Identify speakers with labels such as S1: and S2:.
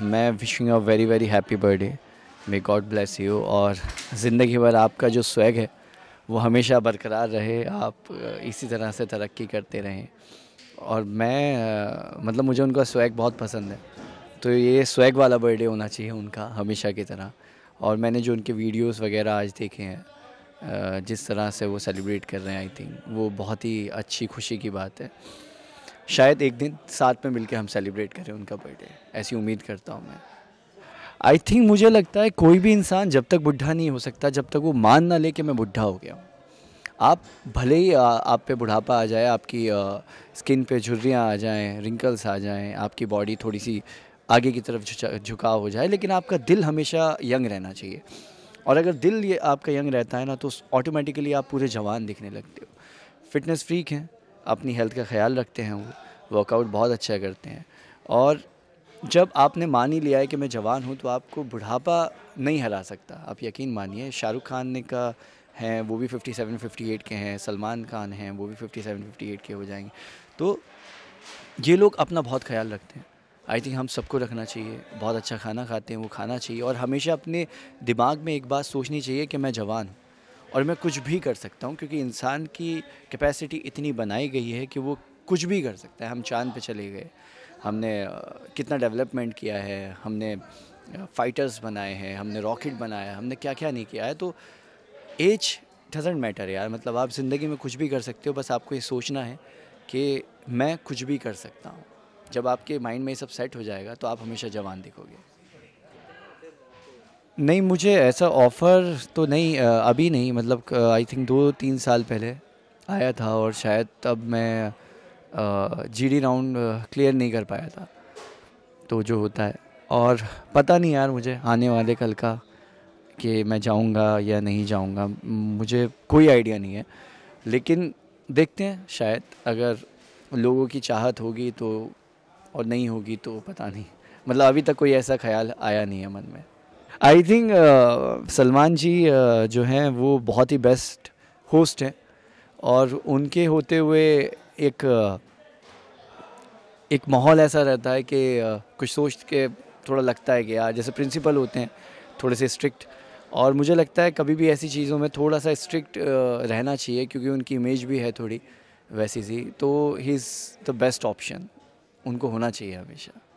S1: मैं wishing a very very happy birthday may God bless you और ज़िंदगी भर आपका जो स्वैग है वो हमेशा बरकरार रहे आप इसी तरह से तरक्की करते रहें और मैं मतलब मुझे उनका स्वैग बहुत पसंद है तो ये स्वैग वाला बर्थडे होना चाहिए उनका हमेशा की तरह और मैंने जो उनके वीडियोस वगैरह आज देखे हैं जिस तरह से वो सेलिब्रेट कर रहे हैं आई थिंक वो बहुत ही अच्छी खुशी की बात है शायद एक दिन साथ में मिलकर हम सेलिब्रेट करें उनका बर्थडे ऐसी उम्मीद करता हूँ मैं आई थिंक मुझे लगता है कोई भी इंसान जब तक बुढ़ा नहीं हो सकता जब तक वो मान ना ले कि मैं बुढ़ा हो गया हूँ आप भले ही आप पे बुढ़ापा आ जाए आपकी स्किन पे झुर्रियाँ आ जाएं रिंकल्स आ जाएं आपकी बॉडी थोड़ी सी आगे की तरफ झुकाव हो जाए लेकिन आपका दिल हमेशा यंग रहना चाहिए और अगर दिल ये आपका यंग रहता है ना तो ऑटोमेटिकली आप पूरे जवान दिखने लगते हो फिटनेस फ्रीक हैं अपनी हेल्थ का ख्याल रखते हैं वो वर्कआउट बहुत अच्छा करते हैं और जब आपने मान ही लिया है कि मैं जवान हूँ तो आपको बुढ़ापा नहीं हरा सकता आप यकीन मानिए शाहरुख खान ने का हैं वो भी 57 58 के हैं सलमान खान हैं वो भी 57 58 के हो जाएंगे तो ये लोग अपना बहुत ख्याल रखते हैं आई थिंक हम सबको रखना चाहिए बहुत अच्छा खाना खाते हैं वो खाना चाहिए और हमेशा अपने दिमाग में एक बात सोचनी चाहिए कि मैं जवान हूँ और मैं कुछ भी कर सकता हूँ क्योंकि इंसान की कैपेसिटी इतनी बनाई गई है कि वो कुछ भी कर सकता है हम चांद पे चले गए हमने कितना डेवलपमेंट किया है हमने फाइटर्स बनाए हैं हमने रॉकेट बनाया हमने क्या क्या नहीं किया है तो एज डजेंट मैटर यार मतलब आप ज़िंदगी में कुछ भी कर सकते हो बस आपको ये सोचना है कि मैं कुछ भी कर सकता हूँ जब आपके माइंड में ये सब सेट हो जाएगा तो आप हमेशा जवान दिखोगे नहीं मुझे ऐसा ऑफ़र तो नहीं अभी नहीं मतलब आई थिंक दो तीन साल पहले आया था और शायद तब मैं जीडी राउंड क्लियर नहीं कर पाया था तो जो होता है और पता नहीं यार मुझे आने वाले कल का कि मैं जाऊंगा या नहीं जाऊंगा मुझे कोई आइडिया नहीं है लेकिन देखते हैं शायद अगर लोगों की चाहत होगी तो और नहीं होगी तो पता नहीं मतलब अभी तक कोई ऐसा ख्याल आया नहीं है मन में I think uh, Salman ji uh, जो हैं वो बहुत ही बेस्ट होस्ट हैं और उनके होते हुए एक uh, एक माहौल ऐसा रहता है कि uh, कुछ सोच के थोड़ा लगता है कि यार जैसे प्रिंसिपल होते हैं थोड़े से स्ट्रिक्ट और मुझे लगता है कभी भी ऐसी चीज़ों में थोड़ा सा स्ट्रिक्ट uh, रहना चाहिए क्योंकि उनकी इमेज भी है थोड़ी वैसी सी तो ही इज़ द बेस्ट ऑप्शन उनको होना चाहिए हमेशा